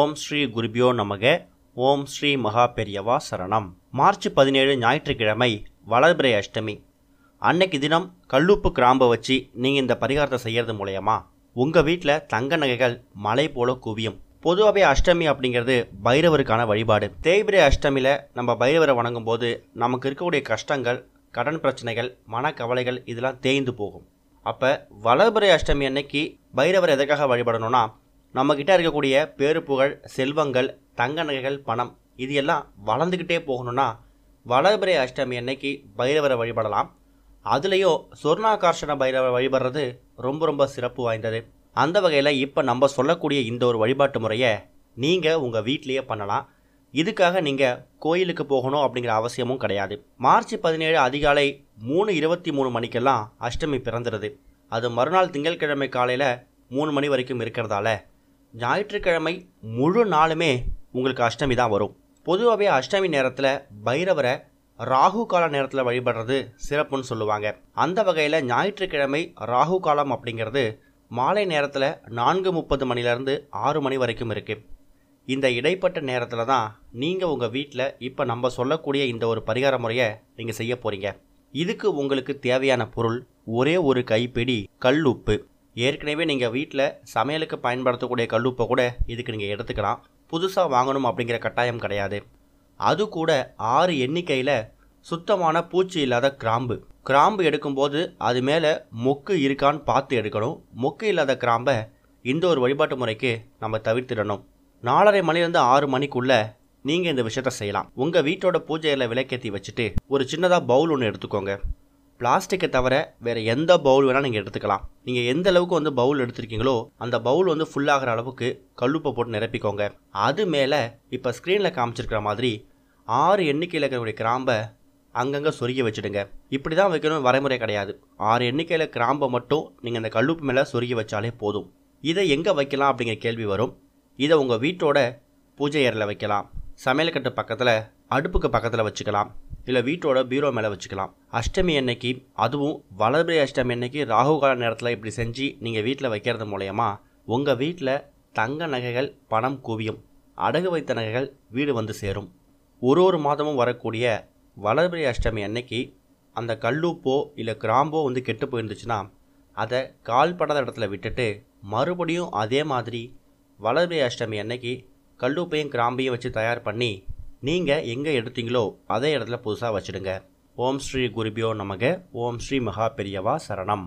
ஓம் ஸ்ரீ குருபியோ நமக ஓம் ஸ்ரீ மகா பெரியவா சரணம் மார்ச் பதினேழு ஞாயிற்றுக்கிழமை வளர்பிரை அஷ்டமி அன்னைக்கு தினம் கல்லுப்பு கிராம்பை வச்சு நீங்கள் இந்த பரிகாரத்தை செய்கிறது மூலயமா உங்கள் வீட்டில் தங்க நகைகள் மலை போல குவியும் பொதுவாகவே அஷ்டமி அப்படிங்கிறது பைரவருக்கான வழிபாடு தேய்பிரை அஷ்டமியில் நம்ம பைரவரை வணங்கும் போது நமக்கு இருக்கக்கூடிய கஷ்டங்கள் கடன் பிரச்சனைகள் மனக்கவலைகள் இதெல்லாம் தேய்ந்து போகும் அப்போ வளர்பிரை அஷ்டமி அன்னைக்கு பைரவர் எதற்காக வழிபடணும்னா நம்மக்கிட்ட இருக்கக்கூடிய பேருப்புகள் செல்வங்கள் தங்க நகைகள் பணம் இது எல்லாம் வளர்ந்துக்கிட்டே போகணும்னா வளர்பிறை அஷ்டமி அன்னைக்கு பைரவரை வழிபடலாம் அதுலேயோ சொர்ணாகர்ஷண பைரவரை வழிபடுறது ரொம்ப ரொம்ப சிறப்பு வாய்ந்தது அந்த வகையில் இப்போ நம்ம சொல்லக்கூடிய இந்த ஒரு வழிபாட்டு முறையை நீங்கள் உங்கள் வீட்லேயே பண்ணலாம் இதுக்காக நீங்கள் கோயிலுக்கு போகணும் அப்படிங்கிற அவசியமும் கிடையாது மார்ச் பதினேழு அதிகாலை மூணு இருபத்தி மூணு மணிக்கெல்லாம் அஷ்டமி பிறந்துடுது அது மறுநாள் திங்கட்கிழமை காலையில் மூணு மணி வரைக்கும் இருக்கிறதால ஞாயிற்றுக்கிழமை முழு நாளுமே உங்களுக்கு அஷ்டமி தான் வரும் பொதுவாகவே அஷ்டமி நேரத்தில் பைரவரை ராகு கால நேரத்தில் வழிபடுறது சிறப்புன்னு சொல்லுவாங்க அந்த வகையில் ஞாயிற்றுக்கிழமை ராகு காலம் அப்படிங்கிறது மாலை நேரத்தில் நான்கு முப்பது மணிலேருந்து ஆறு மணி வரைக்கும் இருக்குது இந்த இடைப்பட்ட நேரத்தில் தான் நீங்கள் உங்கள் வீட்டில் இப்போ நம்ம சொல்லக்கூடிய இந்த ஒரு பரிகார முறையை நீங்கள் செய்ய போகிறீங்க இதுக்கு உங்களுக்கு தேவையான பொருள் ஒரே ஒரு கைப்பிடி கல் உப்பு ஏற்கனவே நீங்கள் வீட்டில் சமையலுக்கு பயன்படுத்தக்கூடிய கல்லுப்பை கூட இதுக்கு நீங்கள் எடுத்துக்கலாம் புதுசாக வாங்கணும் அப்படிங்கிற கட்டாயம் கிடையாது அது கூட ஆறு எண்ணிக்கையில் சுத்தமான பூச்சி இல்லாத கிராம்பு கிராம்பு எடுக்கும்போது அது மேலே மொக்கு இருக்கான்னு பார்த்து எடுக்கணும் மொக்கு இல்லாத கிராம்பை இந்த ஒரு வழிபாட்டு முறைக்கு நம்ம தவிர்த்திடணும் நாலரை மணிலேருந்து ஆறு மணிக்குள்ளே நீங்கள் இந்த விஷயத்த செய்யலாம் உங்கள் வீட்டோட பூஜையில் விளக்கேற்றி வச்சுட்டு ஒரு சின்னதாக பவுல் ஒன்று எடுத்துக்கோங்க பிளாஸ்டிக்கை தவிர வேறு எந்த பவுல் வேணால் நீங்கள் எடுத்துக்கலாம் நீங்கள் எந்த அளவுக்கு வந்து பவுல் எடுத்திருக்கீங்களோ அந்த பவுல் வந்து ஃபுல்லாகிற அளவுக்கு கல்லுப்பை போட்டு நிரப்பிக்கோங்க அது மேலே இப்போ ஸ்க்ரீனில் காமிச்சிருக்கிற மாதிரி ஆறு எண்ணிக்கையில் இருக்கக்கூடிய கிராம்பை அங்கங்கே சொருகி வச்சுடுங்க இப்படி தான் வைக்கணும் வரைமுறை கிடையாது ஆறு எண்ணிக்கையில் கிராம்பை மட்டும் நீங்கள் அந்த கல்லுப்பு மேலே சொருகி வச்சாலே போதும் இதை எங்கே வைக்கலாம் அப்படிங்கிற கேள்வி வரும் இதை உங்கள் வீட்டோட பூஜை ஏரில் வைக்கலாம் சமையல் கட்டு பக்கத்தில் அடுப்புக்கு பக்கத்தில் வச்சுக்கலாம் இல்லை வீட்டோட பீரோ மேலே வச்சுக்கலாம் அஷ்டமி அன்னைக்கு அதுவும் வளர்பிரி அஷ்டமி அன்னைக்கு ராகு கால நேரத்தில் இப்படி செஞ்சு நீங்கள் வீட்டில் வைக்கிறது மூலயமா உங்கள் வீட்டில் தங்க நகைகள் பணம் குவியும் அடகு வைத்த நகைகள் வீடு வந்து சேரும் ஒரு ஒரு மாதமும் வரக்கூடிய வளர்பிரி அஷ்டமி அன்னைக்கு அந்த கல்லூப்போ இல்லை கிராம்போ வந்து கெட்டு போயிருந்துச்சுன்னா அதை கால் படாத இடத்துல விட்டுட்டு மறுபடியும் அதே மாதிரி வளர்பிரி அஷ்டமி அன்னைக்கு கல்லூப்பையும் கிராம்பையும் வச்சு தயார் பண்ணி நீங்கள் எங்கே எடுத்தீங்களோ அதே இடத்துல புதுசாக வச்சுடுங்க ஓம் ஸ்ரீ குருபியோ நமக ஓம் ஸ்ரீ மகா பெரியவா சரணம்